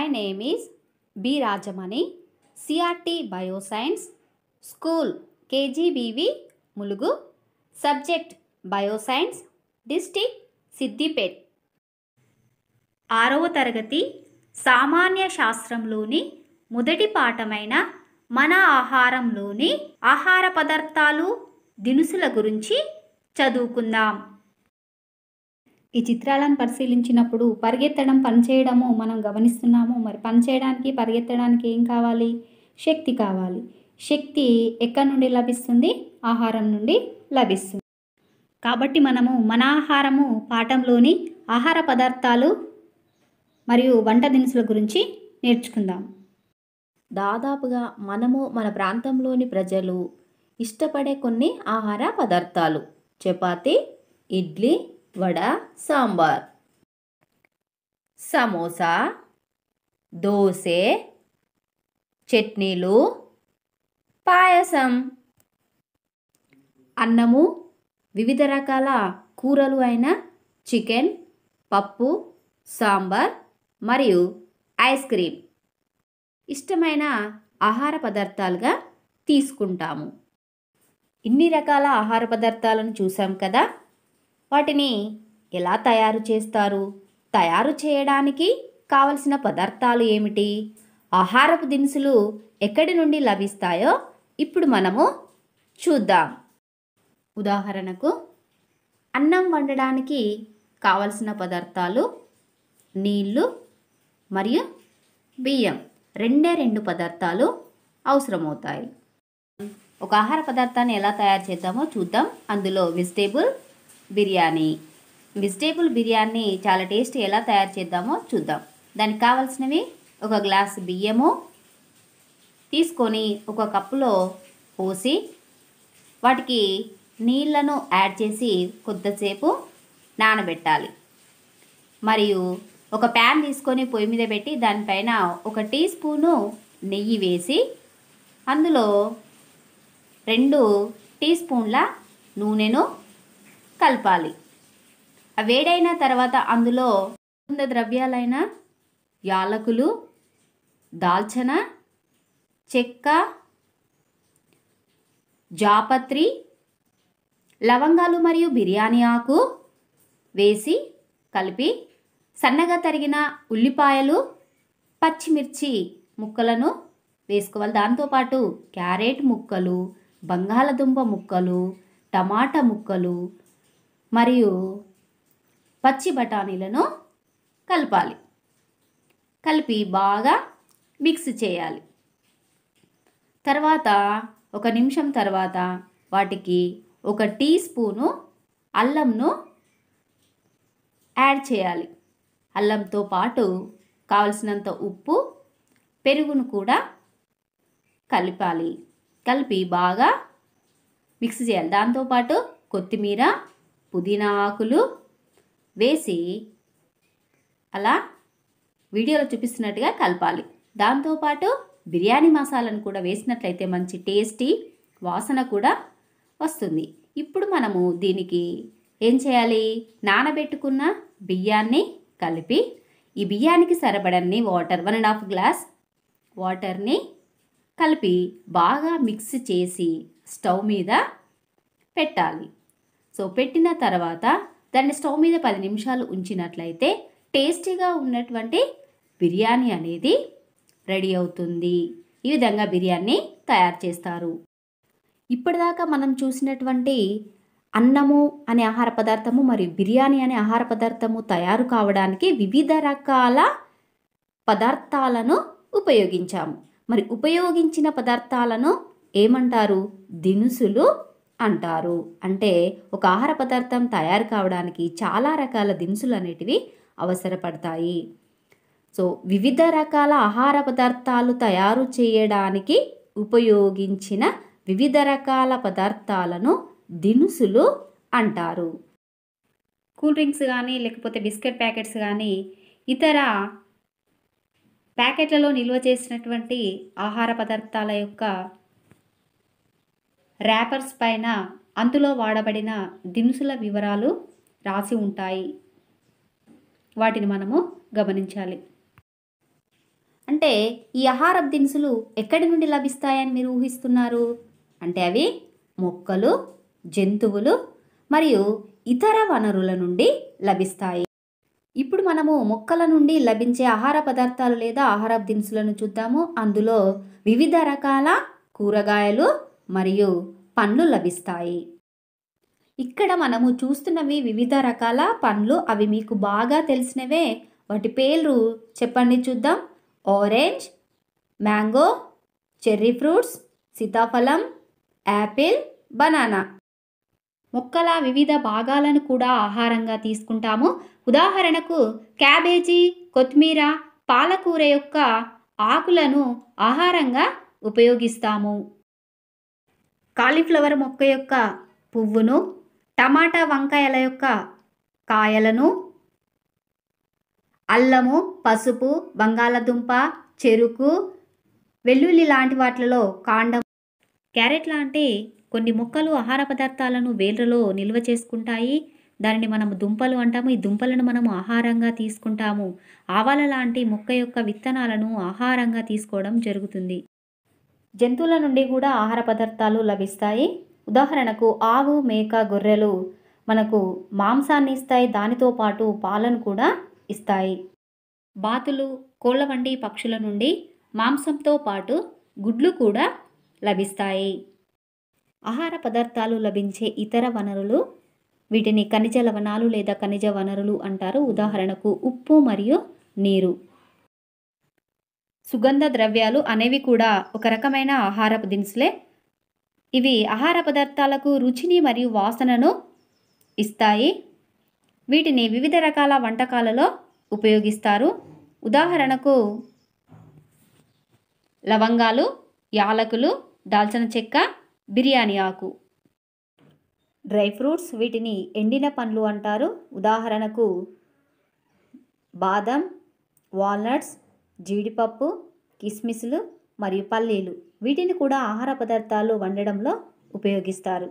my name is B Rajamani CRT bioscience school KGBV Mulugu subject bioscience district Siddipet ఆరవ తరగతి సామాన్య శాస్త్రంలోని మొదటి పాఠమైన మన ఆహారంలోని ఆహార పదార్థాలు దినుసుల గురించి చదువుకుందాం ఈ చిత్రాలను పరిశీలించినప్పుడు పరిగెత్తడం పనిచేయడము మనం గమనిస్తున్నాము మరి పనిచేయడానికి పరిగెత్తడానికి ఏం కావాలి శక్తి కావాలి శక్తి ఎక్కడి నుండి లభిస్తుంది ఆహారం నుండి లభిస్తుంది కాబట్టి మనము మన ఆహారము పాఠంలోని ఆహార పదార్థాలు మరియు వంట దినుసుల గురించి నేర్చుకుందాం దాదాపుగా మనము మన ప్రాంతంలోని ప్రజలు ఇష్టపడే కొన్ని ఆహార పదార్థాలు చపాతి ఇడ్లీ వడ సాంబార్ సమోసా దోసే చట్నీలు పాయసం అన్నము వివిధ రకాల కూరలు అయిన చికెన్ పప్పు సాంబార్ మరియు ఐస్ క్రీమ్ ఇష్టమైన ఆహార పదార్థాలుగా తీసుకుంటాము ఇన్ని రకాల ఆహార పదార్థాలను చూసాం కదా వాటిని ఎలా తయారు చేస్తారు తయారు చేయడానికి కావలసిన పదార్థాలు ఏమిటి ఆహారపు దినుసులు ఎక్కడి నుండి లభిస్తాయో ఇప్పుడు మనము చూద్దాం ఉదాహరణకు అన్నం వండడానికి కావలసిన పదార్థాలు నీళ్ళు మరియు బియ్యం రెండే రెండు పదార్థాలు అవసరమవుతాయి ఒక ఆహార పదార్థాన్ని ఎలా తయారు చేద్దామో చూద్దాం అందులో వెజిటేబుల్ బిర్యానీ వెజిటేబుల్ బిర్యానీ చాలా టేస్ట్ ఎలా తయారు చేద్దామో చూద్దాం దానికి కావాల్సినవి ఒక గ్లాస్ బియ్యము తీసుకొని ఒక కప్పులో పోసి వాటికి నీళ్లను యాడ్ చేసి కొద్దిసేపు నానబెట్టాలి మరియు ఒక ప్యాన్ తీసుకొని పొయ్యి మీద పెట్టి దానిపైన ఒక టీ స్పూను నెయ్యి వేసి అందులో రెండు టీ స్పూన్ల నూనెను కలపాలి వేడైన తర్వాత అందులో సుగంధ ద్రవ్యాలైన యాలకులు దాల్చన చెక్క జాపత్రి లవంగాలు మరియు బిర్యానీ ఆకు వేసి కలిపి సన్నగా తరిగిన ఉల్లిపాయలు పచ్చిమిర్చి ముక్కలను వేసుకోవాలి దాంతోపాటు క్యారెట్ ముక్కలు బంగాళదుంప ముక్కలు టమాటా ముక్కలు మరియు పచ్చి బఠానీలను కలపాలి కలిపి బాగా మిక్స్ చేయాలి తర్వాత ఒక నిమిషం తర్వాత వాటికి ఒక టీ స్పూను అల్లంను యాడ్ చేయాలి అల్లంతో పాటు కావలసినంత ఉప్పు పెరుగును కూడా కలిపాలి కలిపి బాగా మిక్స్ చేయాలి దాంతోపాటు కొత్తిమీర పుదీనా ఆకులు వేసి అలా వీడియోలో చూపిస్తున్నట్టుగా కలపాలి దాంతోపాటు బిర్యానీ మసాలాను కూడా వేసినట్లయితే మంచి టేస్టీ వాసన కూడా వస్తుంది ఇప్పుడు మనము దీనికి ఏం చేయాలి నానబెట్టుకున్న బియ్యాన్ని కలిపి ఈ బియ్యానికి సరిపడన్ని water one and half glass వాటర్ని కలిపి బాగా మిక్స్ చేసి స్టవ్ మీద పెట్టాలి సో పెట్టిన తర్వాత దాన్ని స్టవ్ మీద పది నిమిషాలు ఉంచినట్లయితే టేస్టీగా ఉన్నటువంటి బిర్యానీ అనేది రెడీ అవుతుంది ఈ విధంగా బిర్యానీ తయారు చేస్తారు ఇప్పటిదాకా మనం చూసినటువంటి అన్నము అనే ఆహార పదార్థము మరియు బిర్యానీ అనే ఆహార పదార్థము తయారు కావడానికి వివిధ రకాల పదార్థాలను ఉపయోగించాము మరి ఉపయోగించిన పదార్థాలను ఏమంటారు దినుసులు అంటారు అంటే ఒక ఆహార పదార్థం తయారు కావడానికి చాలా రకాల దినుసులు అనేటివి అవసరపడతాయి సో వివిధ రకాల ఆహార పదార్థాలు తయారు చేయడానికి ఉపయోగించిన వివిధ రకాల పదార్థాలను దినుసులు అంటారు కూల్ డ్రింక్స్ కానీ లేకపోతే బిస్కెట్ ప్యాకెట్స్ కానీ ఇతర ప్యాకెట్లలో నిల్వ చేసినటువంటి ఆహార పదార్థాల యొక్క ర్యాపర్స్ పైన అందులో వాడబడిన దినుసుల వివరాలు రాసి ఉంటాయి వాటిని మనము గమనించాలి అంటే ఈ ఆహార దినుసులు ఎక్కడి నుండి లభిస్తాయని మీరు ఊహిస్తున్నారు అంటే అవి మొక్కలు జంతువులు మరియు ఇతర వనరుల నుండి లభిస్తాయి ఇప్పుడు మనము మొక్కల నుండి లభించే ఆహార పదార్థాలు లేదా ఆహార దినుసులను చూద్దాము అందులో వివిధ రకాల కూరగాయలు మరియు పండ్లు లభిస్తాయి ఇక్కడ మనము చూస్తున్నవి వివిధ రకాల పండ్లు అవి మీకు బాగా తెలిసినవే వాటి పేర్లు చెప్పండి చూద్దాం ఆరెంజ్ మ్యాంగో చెర్రీ ఫ్రూట్స్ సీతాఫలం యాపిల్ బనానా మొక్కల వివిధ భాగాలను కూడా ఆహారంగా తీసుకుంటాము ఉదాహరణకు క్యాబేజీ కొత్తిమీర పాలకూర యొక్క ఆకులను ఆహారంగా ఉపయోగిస్తాము కాలీఫ్లవర్ మొక్క యొక్క పువ్వును టమాటా వంకాయల యొక్క కాయలను అల్లము పసుపు బంగాళదుంప చెరుకు వెల్లుల్లి లాంటి వాటిలో కాండం క్యారెట్ లాంటి కొన్ని మొక్కలు ఆహార పదార్థాలను వేర్లలో నిల్వ చేసుకుంటాయి దానిని మనము దుంపలు అంటాము ఈ దుంపలను మనము ఆహారంగా తీసుకుంటాము ఆవాల లాంటి మొక్క యొక్క విత్తనాలను ఆహారంగా తీసుకోవడం జరుగుతుంది జంతువుల నుండి కూడా ఆహార పదార్థాలు లభిస్తాయి ఉదాహరణకు ఆవు మేక గొర్రెలు మనకు మాంసాన్ని ఇస్తాయి దానితో పాటు పాలను కూడా ఇస్తాయి బాతులు కోళ్ళ వంటి పక్షుల నుండి మాంసంతో పాటు గుడ్లు కూడా లభిస్తాయి ఆహార పదార్థాలు లభించే ఇతర వనరులు వీటిని ఖనిజ లవణాలు లేదా ఖనిజ వనరులు అంటారు ఉదాహరణకు ఉప్పు మరియు నీరు సుగంధ ద్రవ్యాలు అనేవి కూడా ఒక రకమైన ఆహారపు దినుసులే ఇవి ఆహార పదార్థాలకు రుచిని మరియు వాసనను ఇస్తాయి వీటిని వివిధ రకాల వంటకాలలో ఉపయోగిస్తారు ఉదాహరణకు లవంగాలు యాలకులు దాల్చిన చెక్క బిర్యానీ ఆకు డ్రై ఫ్రూట్స్ వీటిని ఎండిన పండ్లు అంటారు ఉదాహరణకు బాదం వాల్నట్స్ జీడిపప్పు కిస్మిస్లు మరియు పల్లీలు వీటిని కూడా ఆహార పదార్థాలు వండడంలో ఉపయోగిస్తారు